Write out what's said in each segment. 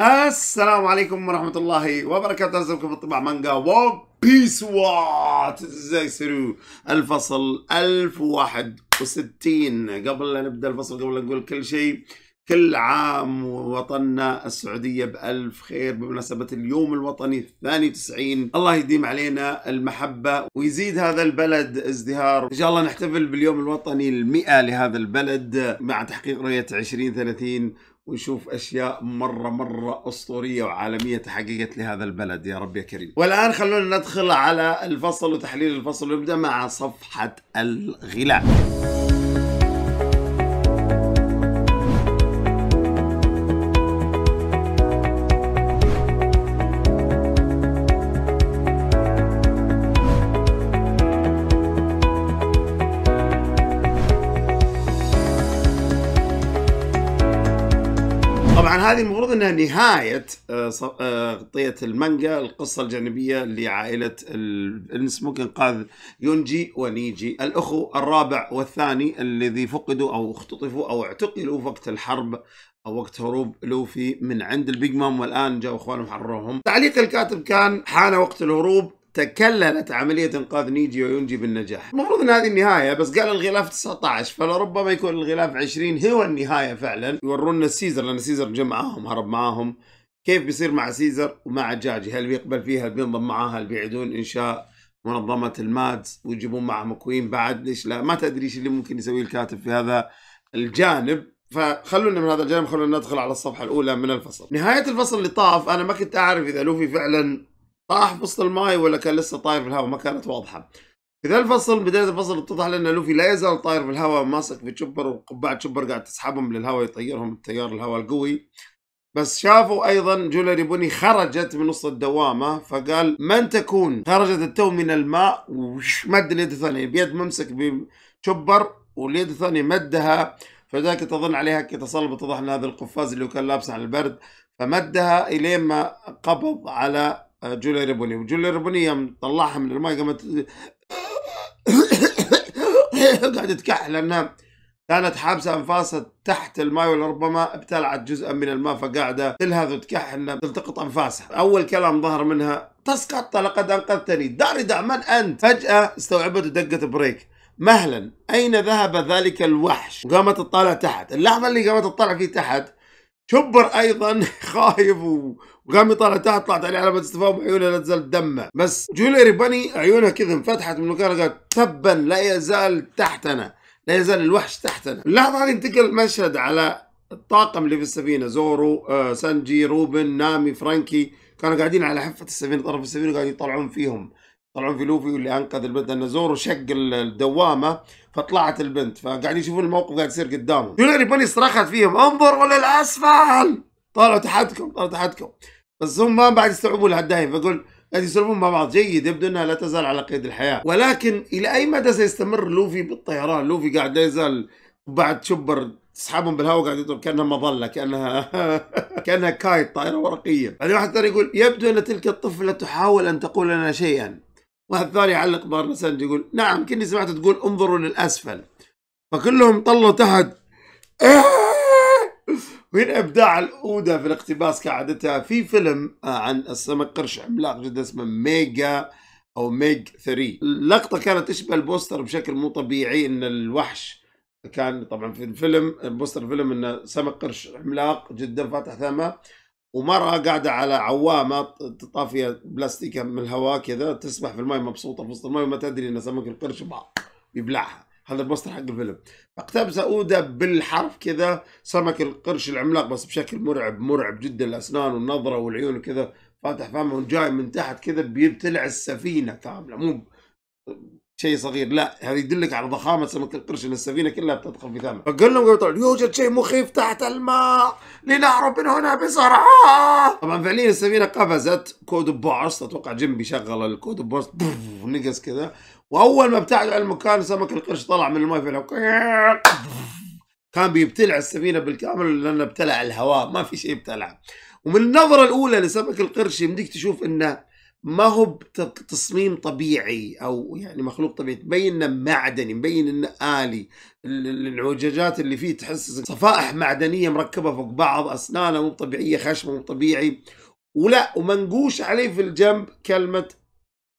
السلام عليكم ورحمة الله وبركاته في الطبع مانجا وون بيس وات ازاي سيرو الفصل 1061 قبل لا نبدأ الفصل قبل لا نقول كل شيء كل عام وطننا السعودية بألف خير بمناسبة اليوم الوطني الثاني تسعين الله يديم علينا المحبة ويزيد هذا البلد ازدهار إن شاء الله نحتفل باليوم الوطني المئة لهذا البلد مع تحقيق رؤية 2030 ونشوف اشياء مره مره اسطوريه وعالميه تحققت لهذا البلد يا رب يا كريم. والان خلونا ندخل على الفصل وتحليل الفصل ونبدا مع صفحه الغلاف. وصلنا نهاية آه، آه، غطية المانجا القصة الجانبية لعائلة الانس ممكن قال يونجي ونيجي الأخو الرابع والثاني الذي فقدوا أو اختطفوا أو اعتقلوا وقت الحرب أو وقت هروب لوفي من عند البيج مام والآن جاءوا إخوانهم حررهم تعليق الكاتب كان حان وقت الهروب تكللت عملية إنقاذ نيجي وينجي بالنجاح المفروض أن هذه النهاية بس قال الغلاف 19 فلربما يكون الغلاف 20 هو النهاية فعلا يورونا سيزر لأن سيزر جمعهم هرب معاهم كيف بيصير مع سيزر ومع جاجي هل بيقبل فيها هل بينضم معاها هل بيعيدون إنشاء منظمة المادز ويجيبون معهم كوين بعد ليش لا ما تدري ايش اللي ممكن يسويه الكاتب في هذا الجانب فخلونا من هذا الجانب خلونا ندخل على الصفحة الأولى من الفصل نهاية الفصل اللي طاف أنا ما كنت أعرف إذا لوفي فعلا طاح في وسط الماي ولا كان لسه طاير في الهواء ما كانت واضحه في ذا الفصل بداية الفصل اتضح لنا لوفي لا يزال طاير في الهواء ماسك في تشوبر وقبعة تشوبر قاعد تسحبهم للهواء يطيرهم التيار الهواء القوي بس شافوا ايضا جولاري بوني خرجت من وسط الدوامه فقال من تكون خرجت التو من الماء ومد اليد الثانيه بيد ممسك بشبر واليد الثانيه مدها فذاك تظن عليها تصلب اتضح ان هذا القفاز اللي كان لابسه على البرد فمدها الين ما قبض على جوليا ريبوني وجوليا ريبوني يوم طلعها من الماي قامت قاعدة تكح لأنها كانت حابسة أنفاسها تحت الماء ولربما ابتلعت جزءا من الماء فقاعدة تلهث انها تلتقط أنفاسها أول كلام ظهر منها تسقط لقد أنقذتني داري دع من أنت فجأة استوعبت ودقت بريك مهلا أين ذهب ذلك الوحش وقامت تطالع تحت اللحظة اللي قامت تطالع فيه تحت شبر ايضا خايف وقام يطالع تحت طلعت عليه علامه استفهام وعيونه لا تزال دمه بس جوليري بني عيونها كذا انفتحت من مكانها قالت تبا لا يزال تحتنا لا يزال الوحش تحتنا اللحظه هذه انتقل المشهد على الطاقم اللي في السفينه زورو آه سانجي روبن نامي فرانكي كانوا قاعدين على حفه السفينه طرف السفينه قاعدين يطلعون فيهم يطلعون في لوفي واللي انقذ البلد لان زورو شق الدوامه فطلعت البنت فقاعدين يشوفون الموقف قاعد يصير قدامهم يوناني بني صرخت فيهم انظروا للاسفل طالعوا تحتكم طالعوا تحتكم بس هم ما بعد يستوعبون لهالدايم فاقول قاعد يسولفون مع بعض جيد يبدو انها لا تزال على قيد الحياه ولكن الى اي مدى سيستمر لوفي بالطيران لوفي قاعد لا يزال بعد شبر تسحبهم بالهواء قاعد يطلع كانها مظله كانها كانها كايت طائره ورقيه بعدين واحد ثاني يقول يبدو ان تلك الطفله تحاول ان تقول لنا شيئا واحد ثاني يعلق بار مسنج يقول نعم كني سمعت تقول انظروا للاسفل فكلهم طلوا تحت وين ابداع الاودا في الاقتباس كعادتها في فيلم عن السمك قرش عملاق جدا اسمه ميجا او ميج 3 اللقطه كانت تشبه البوستر بشكل مو طبيعي ان الوحش كان طبعا في الفيلم بوستر الفيلم انه سمك قرش عملاق جدا فاتح ثمه ومرأة قاعدة على عوامة طافية بلاستيكة من الهواء كذا تسبح في الماء مبسوطة في وسط الماء وما تدري أن سمك القرش يبلعها هذا البوستر حق الفيلم فاقتبس أودا بالحرف كذا سمك القرش العملاق بس بشكل مرعب مرعب جدا الأسنان والنظرة والعيون وكذا فاتح فمه جاي من تحت كذا بيبتلع السفينة كاملة مو شيء صغير لا هذا يدلك على ضخامه سمك القرش ان السفينه كلها بتدخل في ثمن فقال لهم قبل طيب، يوجد شيء مخيف تحت الماء لنهرب من هنا بسرعه طبعا فعليا السفينه قفزت كود بورس اتوقع جيم بيشغل الكود بورس نقص كذا واول ما ابتعدوا عن المكان سمك القرش طلع من الماء كان بيبتلع السفينه بالكامل لانه ابتلع الهواء ما في شيء ابتلع ومن النظره الاولى لسمك القرش يمديك تشوف انه ما هو تصميم طبيعي او يعني مخلوق طبيعي تبين انه معدني مبين انه الي العوججات اللي فيه تحس صفائح معدنيه مركبه فوق بعض اسنانه مو طبيعيه خشمه مو طبيعي ولا ومنقوش عليه في الجنب كلمه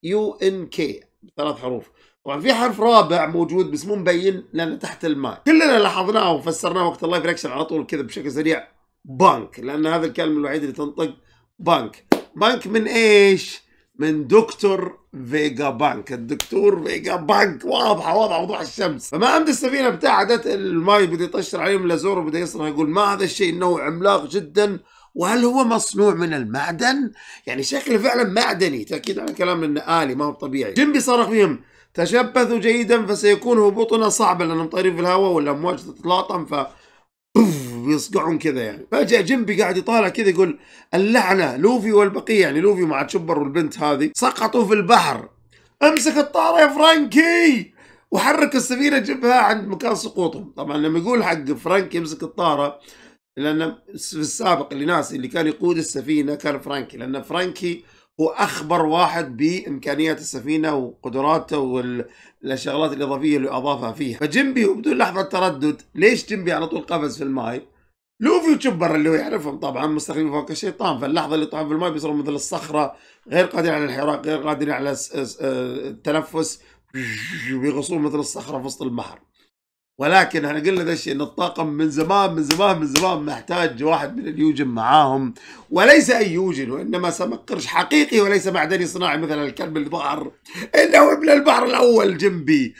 يو ان كي ثلاث حروف طبعا في حرف رابع موجود بس مو مبين لانه تحت الماء كلنا لاحظناه وفسرناه وقت اللايف ريكشن على طول كذا بشكل سريع بنك لان هذا الكلمه الوحيده اللي تنطق بنك بنك من ايش؟ من دكتور فيجا بانك الدكتور فيجا بانك واضحه واضحه وضوح الشمس فما عند السفينه بتاعتها الماي بده يطشر عليهم لازور وبده يصنع يقول ما هذا الشيء انه عملاق جدا وهل هو مصنوع من المعدن؟ يعني شكله فعلا معدني تأكيد على كلام انه آلي ما هو طبيعي جنبي صرخ فيهم تشبثوا جيدا فسيكون هبوطنا صعبا لأنهم طايرين في الهواء والأمواج تتلاطم ف ويصقعون كذا يعني فجأة جنبي قاعد يطالع كذا يقول اللعنة لوفي والبقية يعني لوفي مع تشبر والبنت هذه سقطوا في البحر امسك الطارة يا فرانكي وحرك السفينة جبها عند مكان سقوطهم طبعا لما يقول حق فرانكي يمسك الطارة لأن في السابق اللي ناسي اللي كان يقود السفينة كان فرانكي لأن فرانكي هو اخبر واحد بامكانيات السفينه وقدراته والشغلات الاضافيه اللي اضافها فيها فجنبي وبدون لحظه تردد ليش جنبي على طول قفز في الماي لوفي وتشبر اللي هو يعرفهم طبعا مستخدمين فوق الشيطان فاللحظه اللي طاحوا في الماء بيصيروا مثل الصخره غير قادرين على الحراك غير قادرين على آه، التنفس بيغصون مثل الصخره في وسط البحر ولكن احنا قلنا ذا الشيء ان الطاقم من زمان من زمان من زمان محتاج واحد من اليوجن معاهم وليس اي يوجن وانما سمك قرش حقيقي وليس معدني صناعي مثل الكلب البحر انه ابن البحر الاول جنبي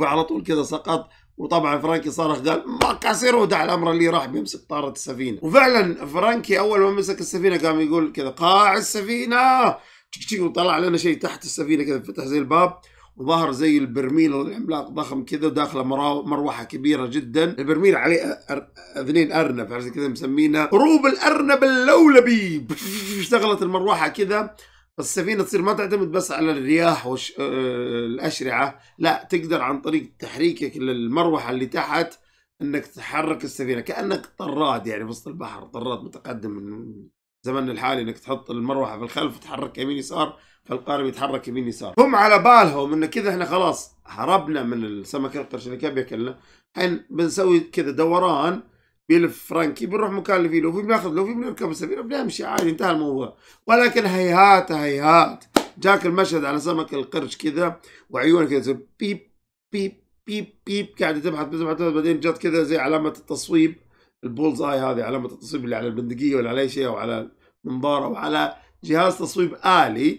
على طول كذا سقط وطبعا فرانكي صرخ قال ما كاسيرو دع الامر اللي راح بيمسك طاره السفينه وفعلا فرانكي اول ما مسك السفينه قام يقول كذا قاع السفينه وطلع لنا شيء تحت السفينه كذا فتح زي الباب وظهر زي البرميل العملاق ضخم كذا وداخله مروحه كبيره جدا البرميل عليه اذنين ارنب عشان كذا مسمينه روب الارنب اللولبي اشتغلت المروحه كذا السفينة تصير ما تعتمد بس على الرياح والأشرعة آه، لا تقدر عن طريق تحريكك للمروحة اللي تحت أنك تحرك السفينة كأنك طراد يعني وسط البحر طراد متقدم من زمن الحالي أنك تحط المروحة في الخلف وتحرك يمين يسار فالقارب يتحرك يمين يسار هم على بالهم أن كذا احنا خلاص هربنا من السمكة القرش اللي كان بياكلنا الحين بنسوي كذا دوران بيلف فرانكي بنروح مكان الفيلو في بناخذ لوفي بنركب السفينه بنمشي عادي انتهى الموضوع ولكن هيهات هيهات جاك المشهد على سمك القرش كذا وعيونه كذا بيب بيب بيب بيب قاعده تبحث تبحث بعدين جت كذا زي علامه التصويب البولز اي هذه علامه التصويب اللي على البندقيه ولا على اي شيء او على المنظار او على جهاز تصويب الي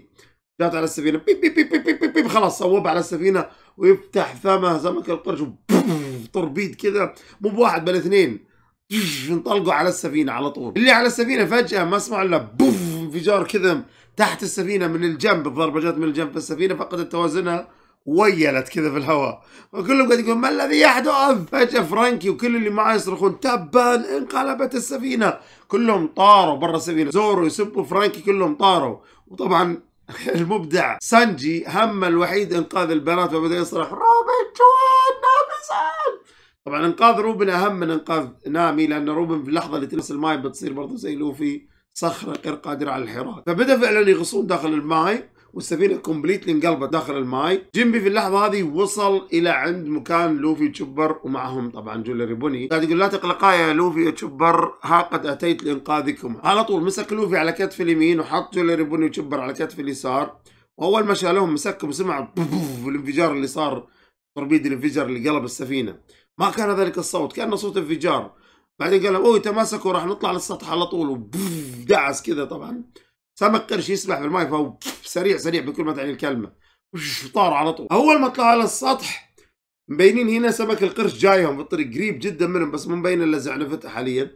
جات على السفينه بيب بيب بيب بيب بيب, بيب, بيب خلاص صوب على السفينه ويفتح فمه سمك القرش طربيد كذا مو بواحد بل اثنين انطلقوا على السفينه على طول اللي على السفينه فجاه ما سمعوا الا بوف انفجار كذا تحت السفينه من الجنب الضربه جات من الجنب فالسفينه فقدت توازنها ويلت كذا في الهواء فكلهم قاعد يقول ما الذي يحدث فجاه فرانكي وكل اللي معاه يصرخون تبا انقلبت السفينه كلهم طاروا برا السفينه زوروا يسبوا فرانكي كلهم طاروا وطبعا المبدع سانجي هم الوحيد انقاذ البنات وبدا يصرخ روبن جوان نابسان طبعا انقاذ روبن اهم من انقاذ نامي لان روبن في اللحظه اللي تلمس الماي بتصير برضه زي لوفي صخره غير قادره على الحراك فبدا فعلا يغصون داخل الماي والسفينه كومبليتلي انقلبت داخل الماي جيمبي في اللحظه هذه وصل الى عند مكان لوفي تشوبر ومعهم طبعا جولري بوني قاعد يقول لا تقلقا آية، يا لوفي تشوبر ها قد اتيت لانقاذكما على طول مسك لوفي على كتف اليمين وحط جولري بوني تشوبر على كتف اليسار واول ما شالهم مسكهم سمع الانفجار اللي صار تربيد الانفجار اللي قلب السفينه ما كان ذلك الصوت كان صوت انفجار بعدين قال اوه تماسكوا راح نطلع للسطح على طول ودعس كذا طبعا سمك قرش يسبح بالماء فهو سريع سريع بكل ما تعني الكلمه طار على طول اول ما طلع على السطح مبينين هنا سمك القرش جايهم بالطريق قريب جدا منهم بس مو مبين الا زعنفته حاليا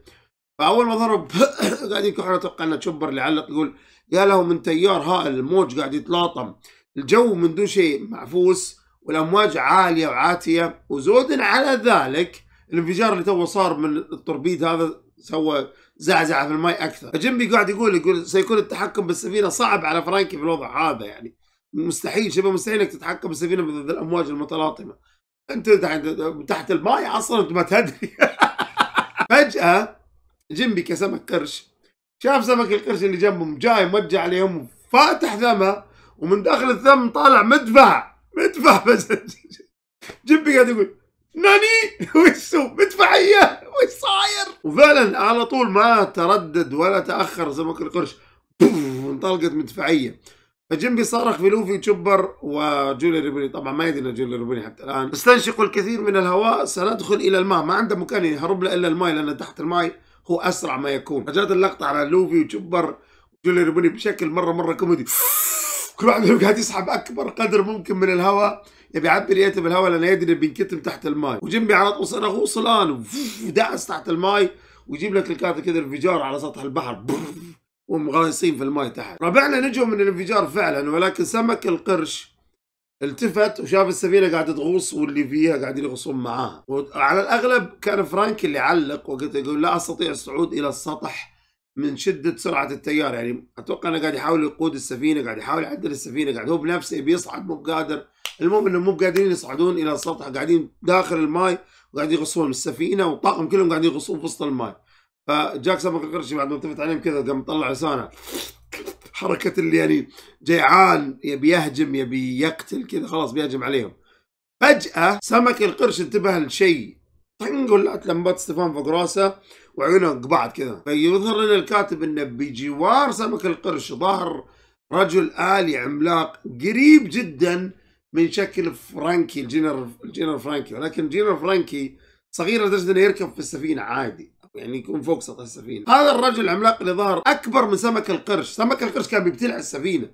فاول ما ضرب قاعدين يكحون اتوقع انه تشبر اللي علق يقول يا له من تيار هائل الموج قاعد يتلاطم الجو من دون شيء معفوس والامواج عاليه وعاتيه وزودا على ذلك الانفجار اللي تو صار من التوربيد هذا سوى زعزعه في الماء اكثر جنبي قاعد يقول يقول سيكون التحكم بالسفينه صعب على فرانكي في الوضع هذا يعني مستحيل شبه مستحيل انك تتحكم بالسفينه بهذه الامواج المتلاطمه انت تحت الماء اصلا انت ما تدري فجاه جنبي كسمك قرش شاف سمك القرش اللي جنبه جاي موجه عليهم فاتح ذمه ومن داخل الذم طالع مدفع مدفع بس جنبي قاعد يقول ناني ويسو مدفع اياه وش صاير وفعلا على طول ما تردد ولا تاخر سمك القرش انطلقت مدفعيه فجنبي صرخ في لوفي تشوبر وجولي ريبوني طبعا ما يدري جولي ريبوني حتى الان استنشق الكثير من الهواء سندخل الى الماء ما عنده مكان يهرب له الا الماء لان تحت الماء هو اسرع ما يكون فجات اللقطه على لوفي وتشوبر وجولي ريبوني بشكل مره مره كوميدي كل واحد منهم قاعد يسحب اكبر قدر ممكن من الهواء يبي يعبي رئته بالهواء لانه يدري بينكتم تحت الماي وجنبي على طول صار اغوص الان داعس تحت الماي ويجيب لك الكارت كذا انفجار على سطح البحر وهم غايصين في الماي تحت ربعنا نجوا من الانفجار فعلا ولكن سمك القرش التفت وشاف السفينة قاعدة تغوص واللي فيها قاعدين يغوصون معاها وعلى الأغلب كان فرانك اللي علق وقلت يقول لا أستطيع الصعود إلى السطح من شده سرعه التيار يعني اتوقع انه قاعد يحاول يقود السفينه قاعد يحاول يعدل السفينه قاعد هو بنفسه بيصعد مو بقادر المهم انهم مو قادرين يصعدون الى السطح قاعدين داخل الماي وقاعد يغصون السفينه والطاقم كلهم قاعدين يغصون في وسط الماي فجاك سمك القرشي بعد ما التفت عليهم كذا قام طلع لسانه حركه اللي يعني جيعان يبي يهجم يبي يقتل كذا خلاص بيهجم عليهم فجاه سمك القرش انتبه لشيء طنق لمبات استفهام فوق راسه وعيونه قبعد كذا فيظهر لنا الكاتب انه بجوار سمك القرش ظهر رجل آلي عملاق قريب جدا من شكل فرانكي الجنر الجنر فرانكي ولكن الجنرال فرانكي صغير لدرجه انه يركب في السفينه عادي يعني يكون فوق سطح السفينه هذا الرجل العملاق اللي ظهر اكبر من سمك القرش سمك القرش كان بيبتلع السفينه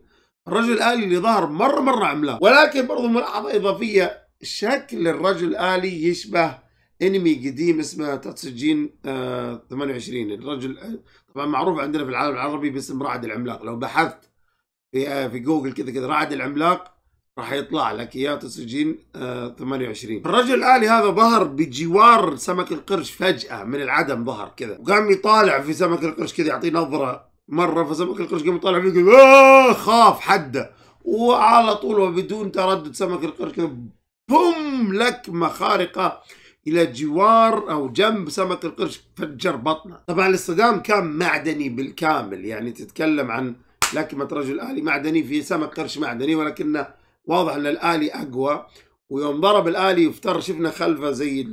الرجل الالي اللي ظهر مره مره عملاق ولكن برضو ملاحظه اضافيه شكل الرجل الالي يشبه انمي قديم اسمه تاتسجين 28 آه، الرجل طبعا معروف عندنا في العالم العربي باسم رعد العملاق لو بحثت في آه، في جوجل كذا كذا رعد العملاق راح يطلع لك اياه تاتسجين 28 آه، الرجل الالي هذا ظهر بجوار سمك القرش فجاه من العدم ظهر كذا وقام يطالع في سمك القرش كذا يعطيه نظره مره فسمك القرش قام يطالع فيه خاف حده وعلى طول وبدون تردد سمك القرش كذا بوم لكمه خارقه الى جوار او جنب سمك القرش فجر بطنه طبعا الاصطدام كان معدني بالكامل يعني تتكلم عن لكمة رجل آلي معدني في سمك قرش معدني ولكنه واضح أن الآلي أقوى ويوم ضرب الآلي يفتر شفنا خلفه زي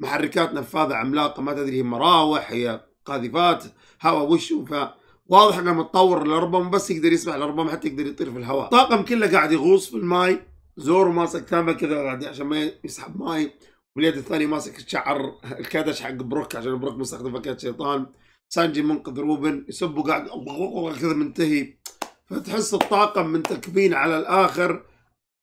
محركات نفاذة عملاقة ما تدري هي مراوح هي قاذفات هواء وشو فواضح أنه متطور لربما بس يقدر يسبح لربما حتى يقدر يطير في الهواء الطاقم كله قاعد يغوص في الماي زورو ماسك ثامه كذا قاعد عشان ما يسحب ماي واليد الثانية ماسك شعر الكاتش حق بروك عشان بروك مستخدم فكات شيطان سانجي منقذ روبن يسب قاعد كذا منتهي فتحس الطاقم من تكبين على الآخر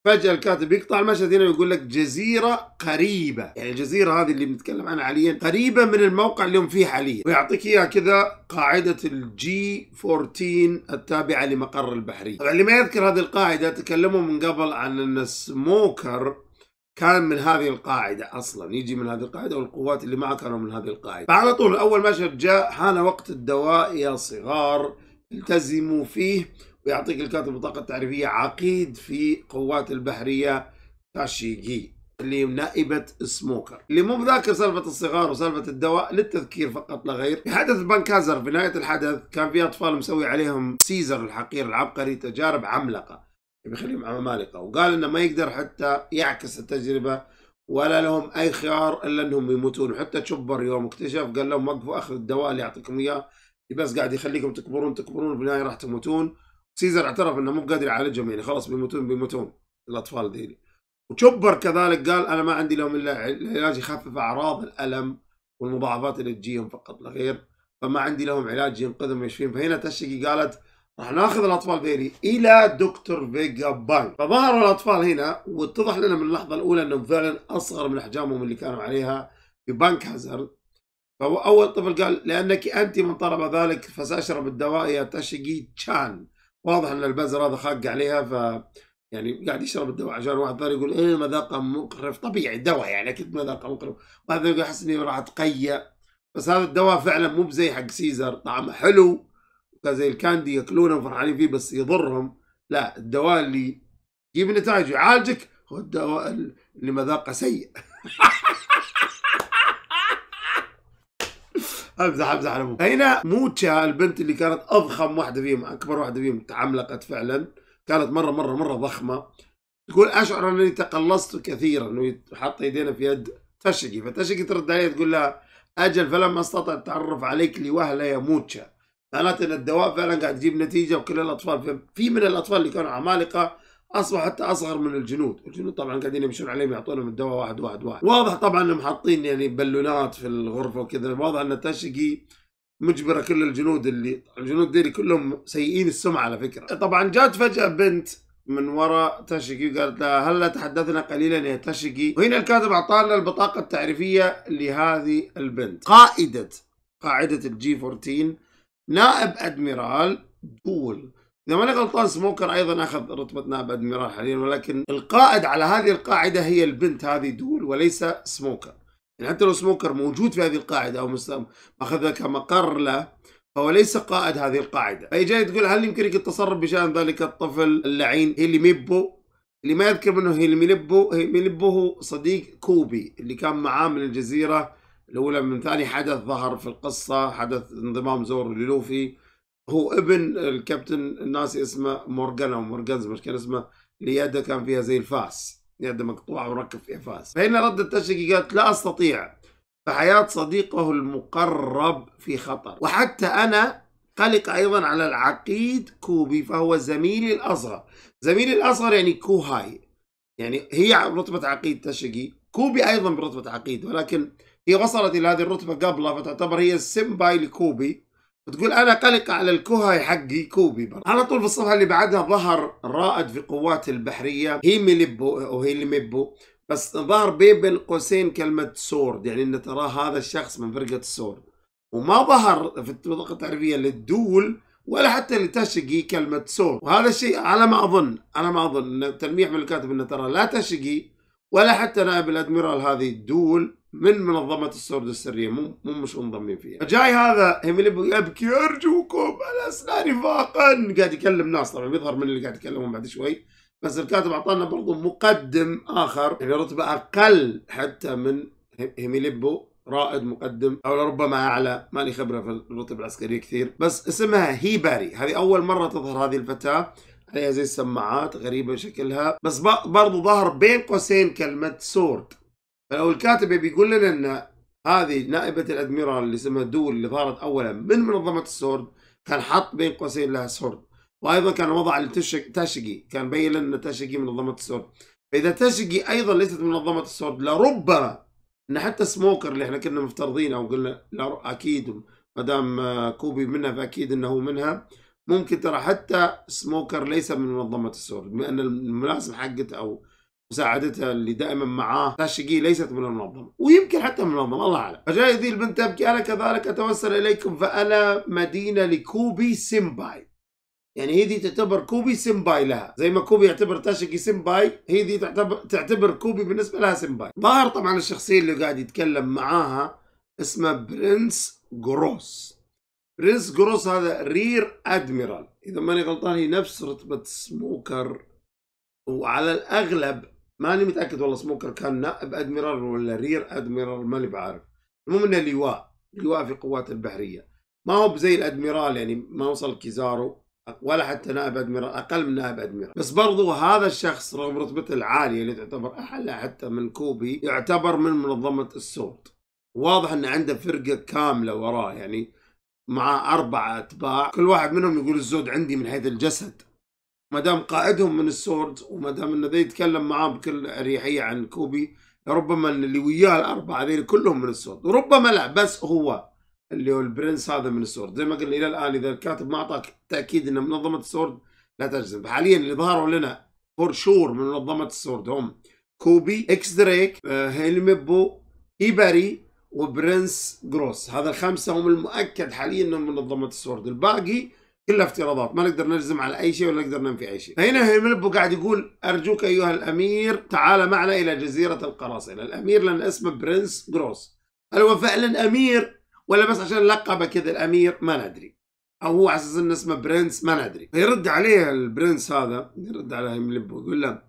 فجأة الكاتب يقطع المشهد هنا ويقول لك جزيرة قريبة، يعني الجزيرة هذه اللي بنتكلم عنها حاليا قريبة من الموقع اللي هم فيه حاليا، ويعطيك اياها كذا قاعدة الجي 14 التابعة لمقر البحري، طبعا اللي ما يذكر هذه القاعدة تكلموا من قبل عن ان سموكر كان من هذه القاعدة أصلا يجي من هذه القاعدة والقوات اللي معه كانوا من هذه القاعدة فعلى طول أول مشهد جاء حان وقت الدواء يا صغار التزموا فيه ويعطيك الكاتب بطاقة تعريفية عقيد في قوات البحرية تاشيجي اللي نائبة سموكر اللي مو بذاكر سالفة الصغار وسالفة الدواء للتذكير فقط لا غير في حدث بنكازر في نهاية الحدث كان في أطفال مسوي عليهم سيزر الحقير العبقري تجارب عملقة بيخليهم عمالقة وقال انه ما يقدر حتى يعكس التجربة ولا لهم اي خيار الا انهم يموتون وحتى تشبر يوم اكتشف قال لهم وقفوا اخذ الدواء اللي يعطيكم اياه بس قاعد يخليكم تكبرون تكبرون وفي راح تموتون سيزر اعترف انه مو قادر يعالجهم يعني خلاص بيموتون بيموتون الاطفال ذيلي وتشوبر كذلك قال انا ما عندي لهم الا علاج يخفف اعراض الالم والمضاعفات اللي تجيهم فقط لا غير فما عندي لهم علاج ينقذهم ويشفيهم فهنا تشكي قالت راح ناخذ الاطفال فيري الى دكتور فيجا باي فظهروا الاطفال هنا واتضح لنا من اللحظه الاولى انهم فعلا اصغر من احجامهم اللي كانوا عليها في بنك هازارد فهو اول طفل قال لانك انت من طلب ذلك فساشرب الدواء يا تاشيجي تشان واضح ان البزر هذا خاق عليها ف يعني قاعد يشرب الدواء عشان واحد ثاني يقول ايه مذاقه مقرف طبيعي دواء يعني اكيد مذاقه مقرف واحد يقول احس اني راح اتقيأ بس هذا الدواء فعلا مو بزي حق سيزر طعمه حلو زي الكاندي ياكلونه فرحانين فيه بس يضرهم لا الدواء اللي يجيب نتائج يعالجك هو الدواء اللي مذاقه سيء امزح امزح على ابوك هنا موتشا البنت اللي كانت اضخم واحده فيهم اكبر واحده فيهم تعملقت فعلا كانت مره مره مره ضخمه تقول اشعر انني تقلصت كثيرا وحاطه يدينا في يد تشقي فتشقي ترد عليه تقول لها اجل فلم استطع التعرف عليك لوهله يا موتشا معناته ان الدواء فعلا قاعد يجيب نتيجه وكل الاطفال في من الاطفال اللي كانوا عمالقه اصبحوا حتى اصغر من الجنود، الجنود طبعا قاعدين يمشون عليهم يعطونهم الدواء واحد واحد واحد، واضح طبعا انهم حاطين يعني بالونات في الغرفه وكذا، واضح ان تشقي مجبره كل الجنود اللي الجنود ديلي كلهم سيئين السمعه على فكره، طبعا جات فجاه بنت من وراء تشقي وقالت لها هلا تحدثنا قليلا يا تشقي وهنا الكاتب اعطانا البطاقه التعريفيه لهذه البنت قائده قاعده الجي 14 نائب أدميرال دول إذا ماني غلطان سموكر أيضا أخذ رتبة نائب أدميرال حاليا ولكن القائد على هذه القاعدة هي البنت هذه دول وليس سموكر يعني حتى لو سموكر موجود في هذه القاعدة أو أخذها كمقر له فهو ليس قائد هذه القاعدة فهي جاي تقول هل يمكنك التصرف بشأن ذلك الطفل اللعين اللي ميبو اللي ما يذكر منه هيلي ميلبو هي ميلبو هو صديق كوبي اللي كان معاه من الجزيرة الأولى من ثاني حدث ظهر في القصة حدث انضمام زورو للوفي هو ابن الكابتن الناسي اسمه مورجان أو مورجانز مش كان اسمه اللي يده كان فيها زي الفاس يده مقطوعة وركب فيها فاس فهنا ردت تشكي قالت لا أستطيع فحياة صديقه المقرب في خطر وحتى أنا قلق أيضا على العقيد كوبي فهو زميلي الأصغر زميلي الأصغر يعني كوهاي يعني هي برتبة عقيد تشقي كوبي أيضا برتبة عقيد ولكن هي وصلت إلى هذه الرتبة قبله فتعتبر هي السمباي لكوبي وتقول أنا قلق على الكوهاي حقي كوبي برا. على طول في الصفحة اللي بعدها ظهر رائد في قوات البحرية هيميليبو أو هيليميبو بس ظهر بين قوسين كلمة سورد يعني انه تراه هذا الشخص من فرقة السورد وما ظهر في الوثيقة التعريفية للدول ولا حتى لتشقي كلمة سورد وهذا الشيء على ما أظن على ما أظن تلميح من الكاتب أنه ترى لا تشقي ولا حتى نائب الادميرال هذه الدول من منظمه السورد السريه مو مو مش منضمين فيها جاي هذا يبكي ارجوكم اسناني فاقا قاعد يكلم ناس طبعا بيظهر من اللي قاعد يكلمهم بعد شوي بس الكاتب اعطانا برضو مقدم اخر يعني رتبه اقل حتى من هيميليبو رائد مقدم او ربما اعلى ماني خبره في الرتب العسكريه كثير بس اسمها هيباري هذه اول مره تظهر هذه الفتاه هي زي السماعات غريبة شكلها بس برضو ظهر بين قوسين كلمة سورد فلو الكاتب بيقول لنا أن هذه نائبة الأدميرال اللي اسمها دول اللي ظهرت أولا من منظمة السورد كان حط بين قوسين لها سورد وأيضا كان وضع لتاشقي كان بين لنا تاشقي منظمة السورد فإذا تاشقي أيضا ليست منظمة السورد لربما أن حتى سموكر اللي احنا كنا مفترضين أو قلنا أكيد ما دام كوبي منها فأكيد أنه منها ممكن ترى حتى سموكر ليس من منظمة السورد بما أن الملازم حقته أو مساعدتها اللي دائما معاه تاشقي ليست من المنظمة ويمكن حتى من المنظمة الله أعلم فجاي ذي البنت تبكي أنا كذلك أتوسل إليكم فأنا مدينة لكوبي سيمباي يعني هي دي تعتبر كوبي سيمباي لها زي ما كوبي يعتبر تاشكي سيمباي هي دي تعتبر تعتبر كوبي بالنسبه لها سيمباي ظاهر طبعا الشخصيه اللي قاعد يتكلم معاها اسمه برنس جروس رينس جروس هذا رير ادميرال اذا ماني غلطان هي نفس رتبه سموكر وعلى الاغلب ماني متاكد والله سموكر كان نائب ادميرال ولا رير ادميرال ماني بعرف المهم انه لواء لواء في القوات البحريه ما هو بزي الادميرال يعني ما وصل كيزارو ولا حتى نائب ادميرال اقل من نائب ادميرال بس برضو هذا الشخص رغم رتبته العاليه اللي تعتبر احلى حتى من كوبي يعتبر من منظمه السورد واضح ان عنده فرقه كامله وراه يعني مع أربعة أتباع كل واحد منهم يقول الزود عندي من حيث الجسد ما دام قائدهم من السورد وما دام انه يتكلم معاه بكل اريحيه عن كوبي ربما اللي وياه الاربعه ذي كلهم من السورد وربما لا بس هو اللي هو البرنس هذا من السورد زي ما قلنا الى الان اذا الكاتب ما اعطاك تاكيد ان منظمه السورد لا تجزم حاليا اللي ظهروا لنا فور شور من منظمه السورد هم كوبي اكس دريك آه، هيلمبو ايباري وبرنس جروس هذا الخمسة هم المؤكد حاليا انهم منظمة السورد الباقي كلها افتراضات ما نقدر نجزم على اي شيء ولا نقدر ننفي اي شيء فهنا هيملبو قاعد يقول ارجوك ايها الامير تعال معنا الى جزيرة القراصنة الامير لان اسمه برنس جروس هل هو فعلا امير ولا بس عشان لقبه كذا الامير ما ندري او هو على اساس انه اسمه برنس ما ندري فيرد عليه البرنس هذا يرد على هيملبو يقول له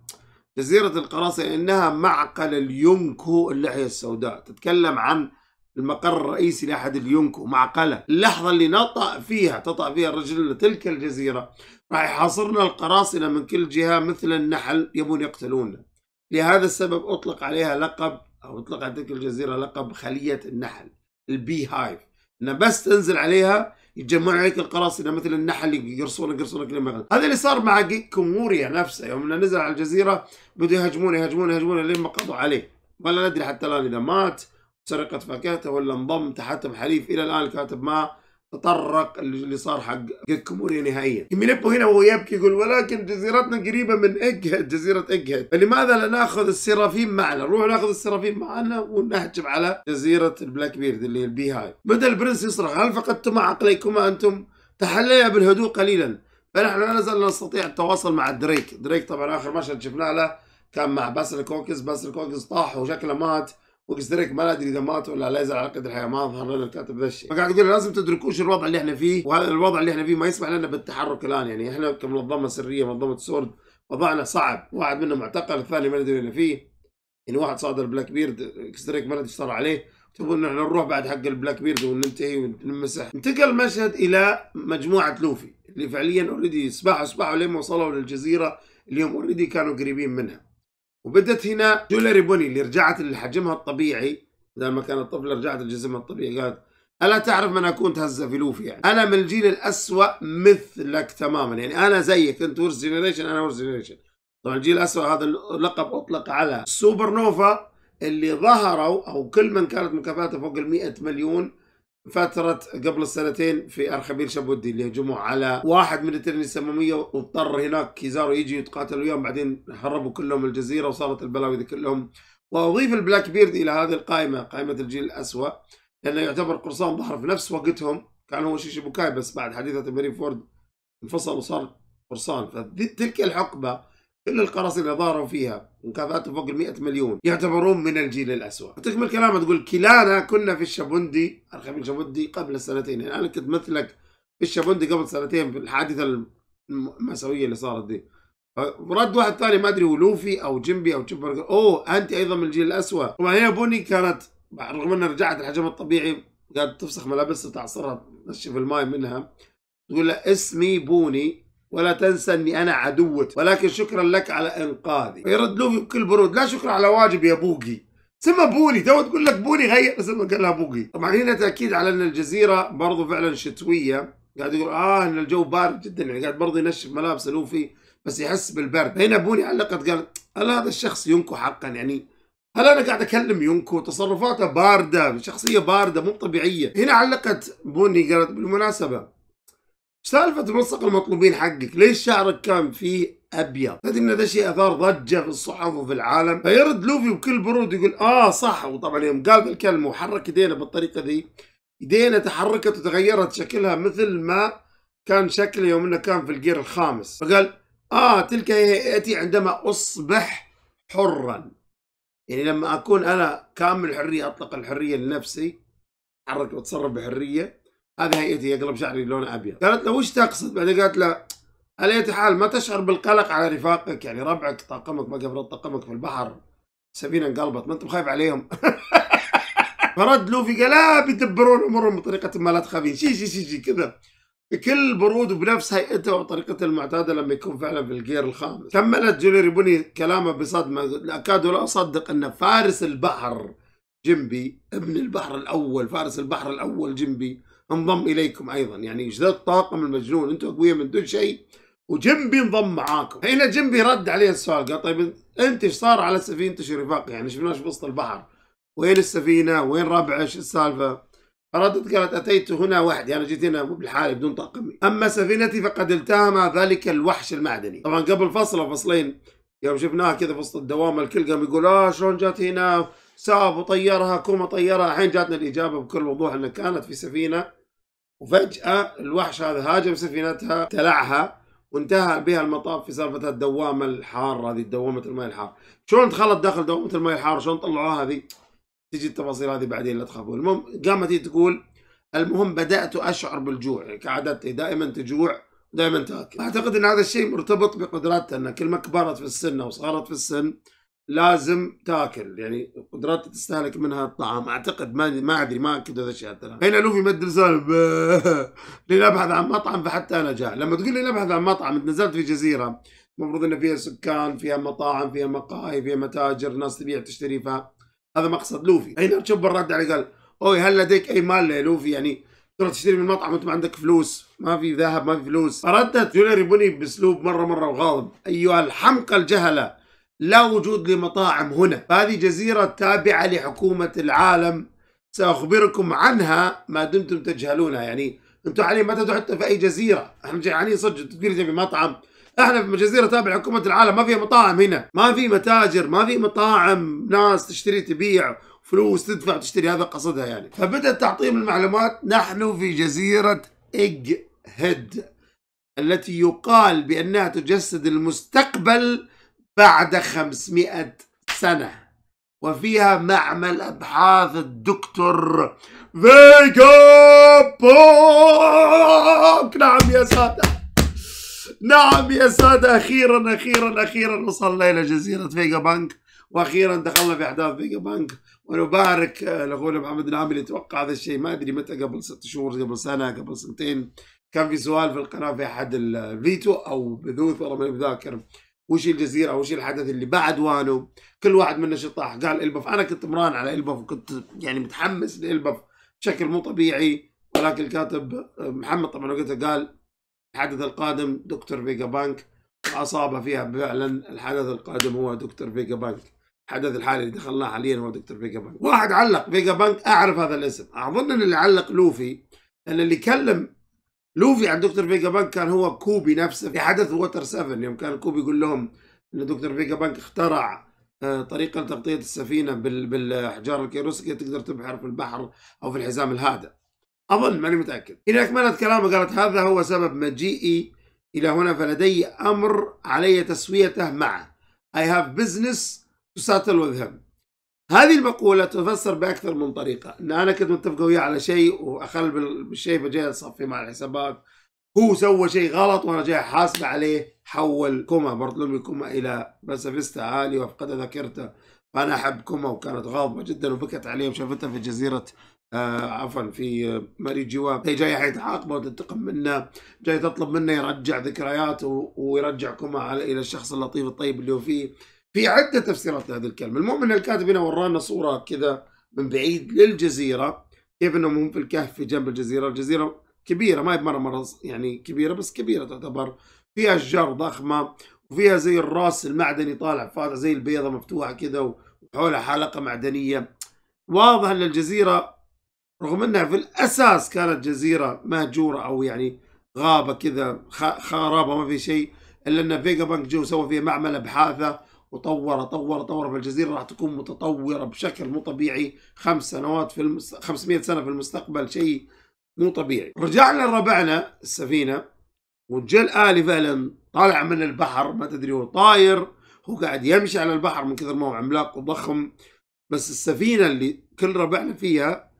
جزيرة القراصنة إنها معقل اليونكو اللحية السوداء تتكلم عن المقر الرئيسي لأحد اليونكو معقلة اللحظة اللي نطأ فيها تطأ فيها الرجل تلك الجزيرة راح يحاصرنا القراصنة من كل جهة مثل النحل يبون يقتلونا لهذا السبب أطلق عليها لقب أو أطلق على تلك الجزيرة لقب خلية النحل البي هايف إن بس تنزل عليها يتجمع عليك القراصنه مثل النحل يقرصونك يقرصونك لما هذا اللي صار مع كوموريا نفسه يوم نزل على الجزيره بدوا يهاجمونه يهاجمونه يهاجمونه لين ما قضوا عليه ولا ندري حتى الان اذا مات سرقت فاكهته ولا انضم تحتهم حليف الى الان الكاتب ما تطرق اللي صار حق كيكموريا نهائيا ميليبو هنا وهو يبكي يقول ولكن جزيرتنا قريبه من اجهد جزيره اجهد فلماذا لا ناخذ السرافين معنا نروح ناخذ السرافين معنا ونحجب على جزيره البلاك بيرد اللي هي البي هاي بدا البرنس يصرخ هل فقدتما عقليكما انتم تحليا بالهدوء قليلا فنحن لا نزال نستطيع التواصل مع دريك دريك طبعا اخر مشهد شفناه له كان مع باسل كوكس باسل كوكس طاح وشكله مات وكذلك ما ندري اذا مات ولا لا يزال على قدر الحياه ما ظهر لنا الكاتب ذا الشيء فقاعد يقول لازم تدركوش الوضع اللي احنا فيه وهذا الوضع اللي احنا فيه ما يسمح لنا بالتحرك الان يعني احنا كمنظمه سريه منظمه سورد وضعنا صعب واحد منهم معتقل الثاني ما ندري اللي فيه يعني واحد صادر بلاك بيرد اكستريك ما ندري صار عليه تقول نحن نروح بعد حق البلاك بيرد وننتهي ونمسح انتقل المشهد الى مجموعه لوفي اللي فعليا اوريدي سباحوا سباحوا لين ما وصلوا للجزيره اللي هم اوريدي كانوا قريبين منها وبدت هنا جولري بوني اللي رجعت لحجمها الطبيعي بدل ما كانت طفله رجعت لجسمها الطبيعي قالت الا تعرف من اكون تهزه في لوفي يعني انا من الجيل الاسوء مثلك تماما يعني انا زيك انت ورث جنريشن انا ورث جنريشن طبعا الجيل الاسوء هذا اللقب اطلق على السوبر نوفا اللي ظهروا او كل من كانت مكافاته فوق ال 100 مليون فترة قبل السنتين في أرخبيل شابودي اللي هجموا على واحد من الترن السمامية واضطر هناك كيزارو يجي يتقاتل وياهم بعدين هربوا كلهم الجزيرة وصارت البلاوي ذي كلهم وأضيف البلاك بيرد إلى هذه القائمة قائمة الجيل الأسوأ لأنه يعتبر قرصان ظهر في نفس وقتهم كان هو شيشي بوكاي بس بعد حادثة ماري فورد انفصل وصار قرصان فتلك الحقبة كل القراصنة اللي ظهروا فيها مكافآتهم فوق ال مليون يعتبرون من الجيل الأسوأ تكمل كلامه تقول كلانا كنا في الشابوندي الخبير الشابوندي قبل سنتين يعني أنا كنت مثلك في الشابوندي قبل سنتين في الحادثة المأساوية اللي صارت دي رد واحد ثاني ما ادري هو لوفي او جيمبي او تشيبرجر اوه انت ايضا من الجيل الاسوء طبعا هي بوني كانت رغم انها رجعت الحجم الطبيعي قاعد تفسخ ملابسها تعصرها تنشف الماي منها تقول له اسمي بوني ولا تنسى اني انا عدوك ولكن شكرا لك على انقاذي فيرد له بكل برود لا شكرا على واجب يا بوقي سمى بولي تو تقول لك بولي غير اسمه قال لها بوقي طبعا هنا تاكيد على ان الجزيره برضه فعلا شتويه قاعد يقول اه ان الجو بارد جدا يعني قاعد برضه ينشف ملابسه لوفي بس يحس بالبرد هنا بوني علقت قالت هل هذا الشخص ينكو حقا يعني هل انا قاعد اكلم يونكو تصرفاته بارده شخصيه بارده مو طبيعيه هنا علقت بوني قالت بالمناسبه سالفة تمسق المطلوبين حقك ليش شعرك كان فيه ابيض تدري ان هذا شيء اثار ضجه في الصحف وفي العالم فيرد لوفي بكل برود يقول اه صح وطبعا يوم قال الكلمه وحرك يدينه بالطريقه ذي يدينه تحركت وتغيرت شكلها مثل ما كان شكله يوم انه كان في الجير الخامس فقال اه تلك هيئتي عندما اصبح حرا يعني لما اكون انا كامل الحريه اطلق الحريه لنفسي اتحرك واتصرف بحريه هذه هيئتي يقلب شعري لونه ابيض قالت له وش تقصد بعدين قالت له على حال ما تشعر بالقلق على رفاقك يعني ربعك طاقمك ما قبل طاقمك في البحر سفينه انقلبت ما انت بخايف عليهم فرد لوفي قال لا بيدبرون امورهم بطريقه ما لا تخافين شي شي شي, شي كذا بكل برود وبنفس هيئته وطريقته المعتاده لما يكون فعلا في الجير الخامس كملت جولي ريبوني كلامه بصدمه اكاد لا اصدق ان فارس البحر جنبي ابن البحر الاول فارس البحر الاول جنبي انضم اليكم ايضا يعني ذا الطاقم المجنون انتم اقوياء من دون شيء وجنبي انضم معاكم هنا جنبي رد عليه السؤال قال طيب انت ايش صار على سفينتش رفاق يعني شفناش في وسط البحر وين السفينه وين ربع ايش السالفه فردت قالت أتيت هنا وحدي أنا جيت هنا بالحالي بدون طاقمي أما سفينتي فقد التهم ذلك الوحش المعدني طبعا قبل فصل فصلين يوم شفناها كذا في وسط الدوام الكل قام يقول آه شلون جات هنا ساب وطيرها كوما طيرها الحين جاتنا الإجابة بكل وضوح أنها كانت في سفينة وفجأة الوحش هذا هاجم سفينتها تلعها وانتهى بها المطاف في سالفة الدوامة الحارة هذه دوامة الماء الحار شلون دخلت داخل دوامة الماء الحار شلون طلعوها هذه تجي التفاصيل هذه بعدين لا تخافوا المهم قامت هي تقول المهم بدأت أشعر بالجوع يعني كعادتي دائما تجوع دائما تاكل اعتقد ان هذا الشيء مرتبط بقدراتها ان كل ما كبرت في السن او صارت في السن لازم تاكل يعني قدرات تستهلك منها الطعام اعتقد ما ما ادري ما اكد هذا الشيء ترى هنا لوفي مد رسالة لنبحث عن مطعم فحتى انا جاء لما تقول لي نبحث عن مطعم انت نزلت في جزيره المفروض ان فيها سكان فيها مطاعم فيها مقاهي فيها متاجر ناس تبيع تشتري ف هذا مقصد لوفي هنا تشوف الرد عليه قال اوي هل لديك اي مال يا لوفي يعني تروح تشتري من مطعم وانت ما عندك فلوس ما في ذهب ما في فلوس فردت جولري بني باسلوب مره مره وغاضب ايها الحمقى الجهله لا وجود لمطاعم هنا هذه جزيرة تابعة لحكومة العالم سأخبركم عنها ما دمتم تجهلونها يعني أنتم حاليا ما تدعوا حتى في أي جزيرة احنا يعني صدق تقول تبي مطعم احنا في جزيرة تابعة لحكومة العالم ما فيها مطاعم هنا ما في متاجر ما في مطاعم ناس تشتري تبيع فلوس تدفع تشتري هذا قصدها يعني فبدأ تعطيهم المعلومات نحن في جزيرة إيج هيد التي يقال بأنها تجسد المستقبل بعد خمسمائة سنة وفيها معمل أبحاث الدكتور فيجا بوك نعم يا سادة نعم يا سادة أخيرا أخيرا أخيرا وصلنا إلى جزيرة فيجا بانك واخيرا دخلنا في احداث فيجا بانك ونبارك لاخونا محمد نعم العامل توقع هذا الشيء ما ادري متى قبل ست شهور قبل سنه قبل سنتين كان في سؤال في القناه في احد الفيتو او بثوث والله ما ذاكر وش الجزيره وش الحدث اللي بعد وانو كل واحد منا شطاح قال البف انا كنت مران على البف وكنت يعني متحمس للبف بشكل مو طبيعي ولكن الكاتب محمد طبعا وقتها قال الحدث القادم دكتور فيجا بانك اصاب فيها فعلا الحدث القادم هو دكتور فيجا بانك الحدث الحالي اللي دخلناه حاليا هو دكتور فيجا بانك واحد علق فيجا بانك اعرف هذا الاسم اظن ان اللي علق لوفي ان اللي كلم لوفي عن دكتور فيجا بانك كان هو كوبي نفسه في حدث ووتر 7 يوم كان كوبي يقول لهم ان دكتور فيجا بانك اخترع آه، طريقة لتغطية السفينة بالأحجار الكيروسكي تقدر تبحر في البحر أو في الحزام الهادئ أظن ماني متأكد إلى أكملت كلامه قالت هذا هو سبب مجيئي إلى هنا فلدي أمر علي تسويته معه I have business to settle with him هذه المقولة تفسر بأكثر من طريقة أن أنا كنت متفق وياه على شيء وأخل بالشيء فجاي صفي مع الحسابات هو سوى شيء غلط وأنا جاي حاسب عليه حول كوما برتلومي كوما إلى بسافيستا عالي وأفقد ذاكرته فأنا أحب كوما وكانت غاضبة جدا وبكت عليه وشافتها في جزيرة آه عفوا في ماري جواب هي جايه حتعاقبه وتنتقم منه جاي تطلب منه يرجع ذكرياته ويرجع على الى الشخص اللطيف الطيب اللي هو فيه في عدة تفسيرات لهذه الكلمة المهم أن الكاتب هنا ورانا صورة كذا من بعيد للجزيرة كيف أنهم هم في الكهف في جنب الجزيرة الجزيرة كبيرة ما هي مرة مرة يعني كبيرة بس كبيرة تعتبر فيها أشجار ضخمة وفيها زي الراس المعدني طالع فاضع زي البيضة مفتوحة كذا وحولها حلقة معدنية واضح أن الجزيرة رغم أنها في الأساس كانت جزيرة مهجورة أو يعني غابة كذا خرابة ما في شيء إلا أن فيجا بانك جو سوى فيها معمل أبحاثه وطور طور طور فالجزيرة راح تكون متطورة بشكل مو طبيعي خمس سنوات في المس... 500 سنة في المستقبل شيء مو طبيعي رجعنا لربعنا السفينة وجاء الالي فعلا طالع من البحر ما تدري هو طاير هو قاعد يمشي على البحر من كثر ما هو عملاق وضخم بس السفينة اللي كل ربعنا فيها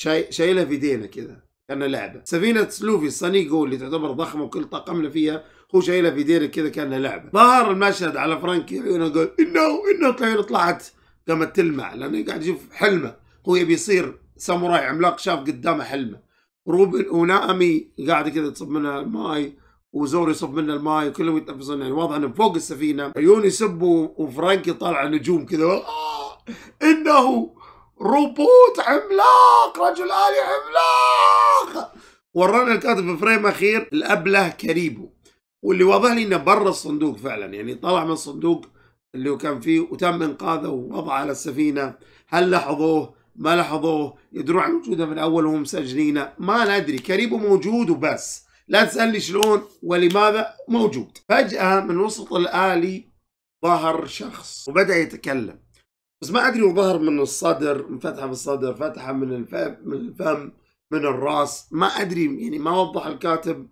شاي... شايلها في ايدينا كذا كأنها لعبة سفينة سلوفي الصنيقو اللي تعتبر ضخمة وكل طاقمنا فيها هو شايلها في ديره كذا كانها لعبه ظهر المشهد على فرانكي عيونه قال انه انه طير طلعت قامت تلمع لانه قاعد يشوف حلمه هو يبي يصير ساموراي عملاق شاف قدامه حلمه روبن ونامي قاعده كذا تصب منها الماي وزور يصب منه الماي وكلهم يتنفسون يعني واضح انه فوق السفينه عيون يسبوا وفرانكي طالع نجوم كذا آه! انه روبوت عملاق رجل الي عملاق ورانا الكاتب في فريم اخير الابله كريبو واللي واضح لي انه برا الصندوق فعلا يعني طلع من الصندوق اللي هو كان فيه وتم انقاذه ووضعه على السفينه هل لاحظوه ما لاحظوه يدرون عن وجوده من اول وهم مسجلينه ما ندري كريبو موجود وبس لا تسالني شلون ولماذا موجود فجاه من وسط الالي ظهر شخص وبدا يتكلم بس ما ادري وظهر من الصدر فتحه من الصدر فتحه من الفم من الفم من الراس ما ادري يعني ما وضح الكاتب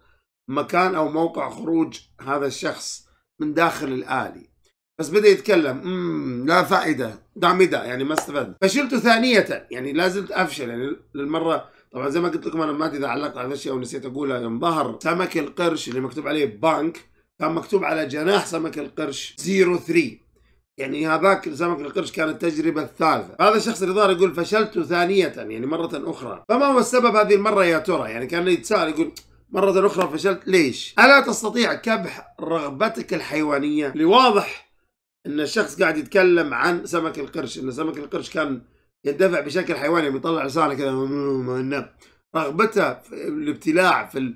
مكان أو موقع خروج هذا الشخص من داخل الآلي بس بدأ يتكلم امم لا فائدة دا يعني ما استفدنا فشلته ثانية يعني لازلت أفشل يعني للمرة طبعا زي ما قلت لكم أنا ما أدري إذا علقت على الشيء أو نسيت أقوله يوم ظهر سمك القرش اللي مكتوب عليه بانك كان مكتوب على جناح سمك القرش 03 يعني هذاك سمك القرش كانت التجربة الثالثة هذا الشخص اللي ظهر يقول فشلت ثانية يعني مرة أخرى فما هو السبب هذه المرة يا ترى يعني كان يتساءل يقول مرة أخرى فشلت ليش؟ ألا تستطيع كبح رغبتك الحيوانية؟ لواضح أن الشخص قاعد يتكلم عن سمك القرش أن سمك القرش كان يندفع بشكل حيواني بيطلع لسانه كذا رغبته في الابتلاع في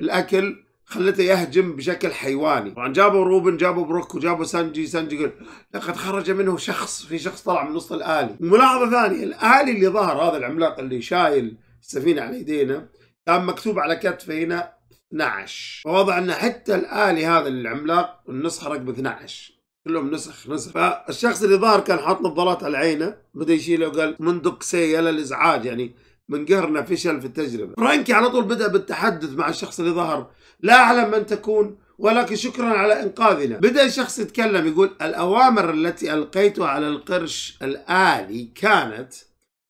الأكل خلته يهجم بشكل حيواني طبعا جابوا روبن جابوا بروك وجابوا سانجي سانجي قال لقد خرج منه شخص في شخص طلع من نص الآلي ملاحظة ثانية الآلي اللي ظهر هذا العملاق اللي شايل السفينة على يدينا كان مكتوب على كتفه هنا 12 فوضع ان حتى الالي هذا العملاق النسخه رقم 12 كلهم نسخ نسخ فالشخص اللي ظهر كان حاط نظارات على عينه بدا يشيله وقال منذ يا الازعاج يعني من قهرنا فشل في التجربه فرانكي على طول بدا بالتحدث مع الشخص اللي ظهر لا اعلم من تكون ولكن شكرا على انقاذنا بدا الشخص يتكلم يقول الاوامر التي القيتها على القرش الالي كانت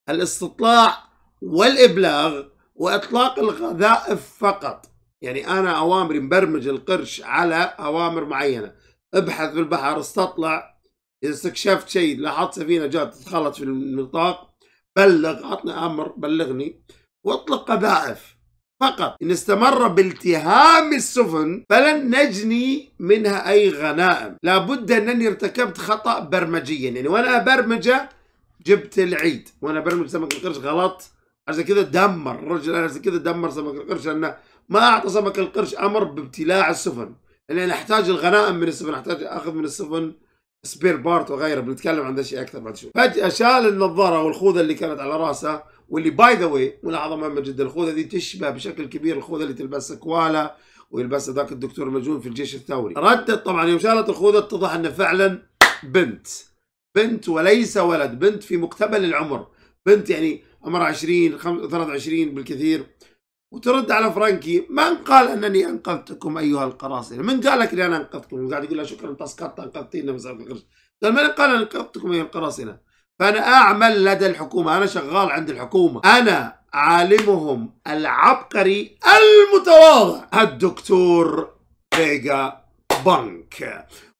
الاستطلاع والابلاغ واطلاق القذائف فقط يعني انا اوامري مبرمج القرش على اوامر معينه ابحث في البحر استطلع اذا استكشفت شيء لاحظت سفينه جات تتخلط في النطاق بلغ عطني امر بلغني واطلق قذائف فقط إن استمر بالتهام السفن فلن نجني منها أي غنائم لابد أنني ارتكبت خطأ برمجيا يعني وأنا أبرمجه جبت العيد وأنا برمج سمك القرش غلط عشان كذا دمر الرجل عشان كذا دمر سمك القرش لانه ما اعطى سمك القرش امر بابتلاع السفن لان احتاج الغنائم من السفن احتاج اخذ من السفن سبير بارت وغيره بنتكلم عن ذا الشيء اكثر بعد شوي فجاه شال النظاره والخوذه اللي كانت على راسه واللي باي ذا واي ملاحظه مهمه جدا الخوذه دي تشبه بشكل كبير الخوذه اللي تلبسها كوالا ويلبسها ذاك الدكتور المجنون في الجيش الثوري ردت طبعا يوم شالت الخوذه اتضح انه فعلا بنت بنت وليس ولد بنت في مقتبل العمر بنت يعني عمر 20 23 بالكثير وترد على فرانكي من قال انني انقذتكم ايها القراصنه؟ من قال لك اني انا انقذتكم؟ قاعد يقول له شكرا انت اسقطت انقذتينا مسافه القرش. قال من قال أن انقذتكم ايها القراصنه؟ فانا اعمل لدى الحكومه، انا شغال عند الحكومه، انا عالمهم العبقري المتواضع الدكتور فيجا بانك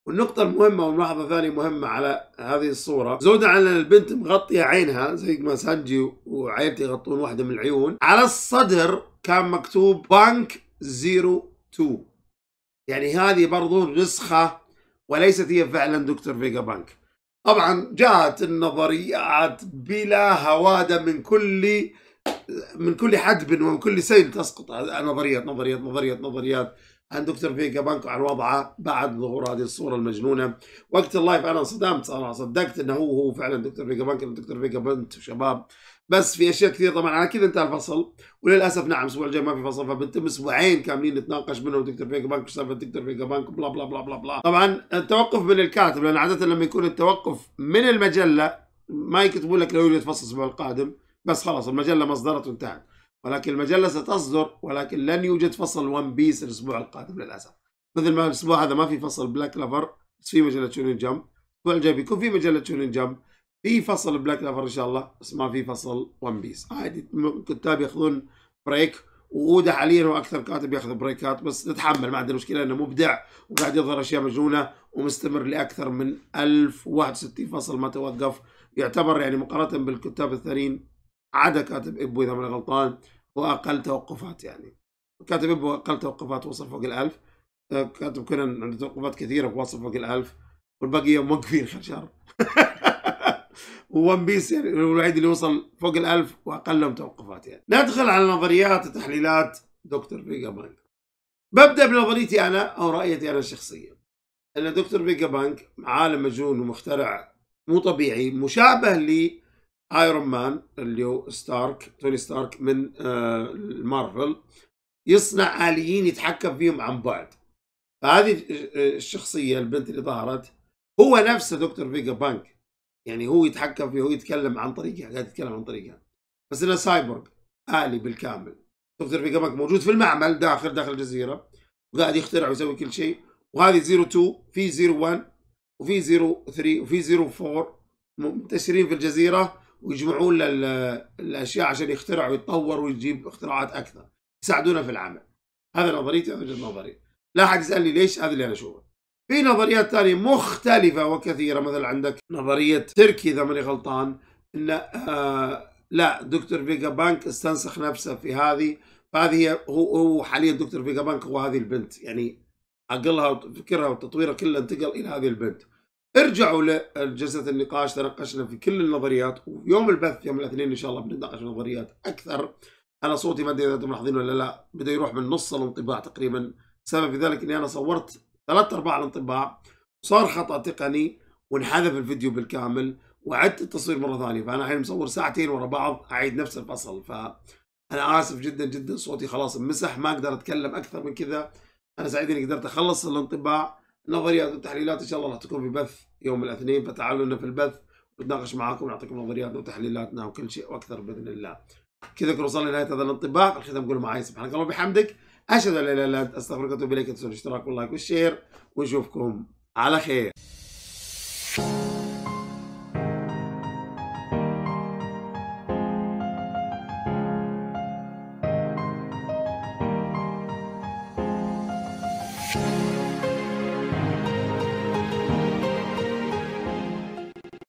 والنقطة المهمة والملاحظة الثانية مهمة على هذه الصورة زود على البنت مغطية عينها زي ما سانجي وعيلتي يغطون واحدة من العيون على الصدر كان مكتوب بانك 02 يعني هذه برضو نسخة وليست هي فعلا دكتور فيجا بانك طبعا جاءت النظريات بلا هوادة من كل من كل حدب ومن كل سيل تسقط نظريات نظريات نظريات نظريات عن دكتور فيجا بانكو عن وضعه بعد ظهور هذه الصوره المجنونه وقت اللايف انا انصدمت صراحه صدقت انه هو هو فعلا دكتور فيجا بانكو دكتور فيجا بنت وشباب بس في اشياء كثير طبعا على كذا انتهى الفصل وللاسف نعم الاسبوع الجاي ما في فصل فبنتم اسبوعين كاملين نتناقش منه دكتور فيجا بانك سالفه دكتور فيجا بانك بلا بلا بلا بلا بلا طبعا التوقف من الكاتب لان عاده لما يكون التوقف من المجله ما يكتبون لك لو يتفصل الاسبوع القادم بس خلاص المجله ما وانتهت ولكن المجله ستصدر ولكن لن يوجد فصل ون بيس الاسبوع القادم للاسف مثل ما الاسبوع هذا ما في فصل بلاك لافر بس في مجله شونين جمب الاسبوع الجاي بيكون في مجله شونين جمب في فصل بلاك لافر ان شاء الله بس ما في فصل ون بيس عادي الكتاب ياخذون بريك وأودا حاليا هو اكثر كاتب ياخذ بريكات بس نتحمل ما عندنا مشكله انه مبدع وقاعد يظهر اشياء مجنونه ومستمر لاكثر من 1061 فصل ما توقف يعتبر يعني مقارنه بالكتاب الثانيين عدا كاتب ابو اذا ماني غلطان واقل توقفات يعني كاتب ابو اقل توقفات وصل فوق الألف كاتب كونان عنده توقفات كثيره وصل فوق الألف والبقيه موقفين خير شهر وون بيس يعني الوحيد اللي وصل فوق الألف واقلهم توقفات يعني ندخل على نظريات وتحليلات دكتور فيجا بانك ببدا بنظريتي انا او رايتي انا الشخصيه ان دكتور فيجا بانك عالم مجنون ومخترع مو طبيعي مشابه لي ايرون مان اللي هو ستارك توني ستارك من مارفل آه، يصنع اليين يتحكم فيهم عن بعد فهذه آه، الشخصيه البنت اللي ظهرت هو نفسه دكتور فيجا بانك يعني هو يتحكم فيه هو يتكلم عن طريقها قاعد يتكلم عن طريقها بس انه سايبورغ آلي بالكامل دكتور فيجا بانك موجود في المعمل داخل داخل الجزيره وقاعد يخترع ويسوي كل شيء وهذه 02 في 01 وفي 03 وفي 04 منتشرين في الجزيره ويجمعون الاشياء عشان يخترع ويتطور ويجيب اختراعات اكثر يساعدونا في العمل هذا نظريتي هذا وجهه نظري لا احد يسالني ليش هذا اللي انا اشوفه في نظريات ثانيه مختلفه وكثيره مثلا عندك نظريه تركي اذا ماني غلطان ان آه لا دكتور فيجا بانك استنسخ نفسه في هذه فهذه هو هو حاليا دكتور فيجا بانك هو هذه البنت يعني عقلها وفكرها وتطويرها كله انتقل الى هذه البنت ارجعوا لجلسة النقاش تناقشنا في كل النظريات ويوم البث يوم الاثنين إن شاء الله بنتناقش في نظريات أكثر أنا صوتي ما أدري إذا أنتم ملاحظين ولا لا بدأ يروح من نص الانطباع تقريبا السبب في ذلك إني أنا صورت ثلاث أرباع الانطباع صار خطأ تقني وانحذف الفيديو بالكامل وعدت التصوير مرة ثانية فأنا الحين مصور ساعتين ورا بعض أعيد نفس الفصل فأنا آسف جدا جدا صوتي خلاص مسح ما أقدر أتكلم أكثر من كذا أنا سعيد إني قدرت أخلص الانطباع نظريات وتحليلات ان شاء الله راح تكون في بث يوم الاثنين فتعالوا لنا في البث ونتناقش معاكم ونعطيكم نظرياتنا وتحليلاتنا وكل شيء واكثر باذن الله. كذا كنا وصلنا لنهايه هذا الانطباع الختام قول معي سبحانك اللهم وبحمدك اشهد ان لا اله الا انت استغفرك واتوب اليك تنسوا الاشتراك واللايك والشير ونشوفكم على خير.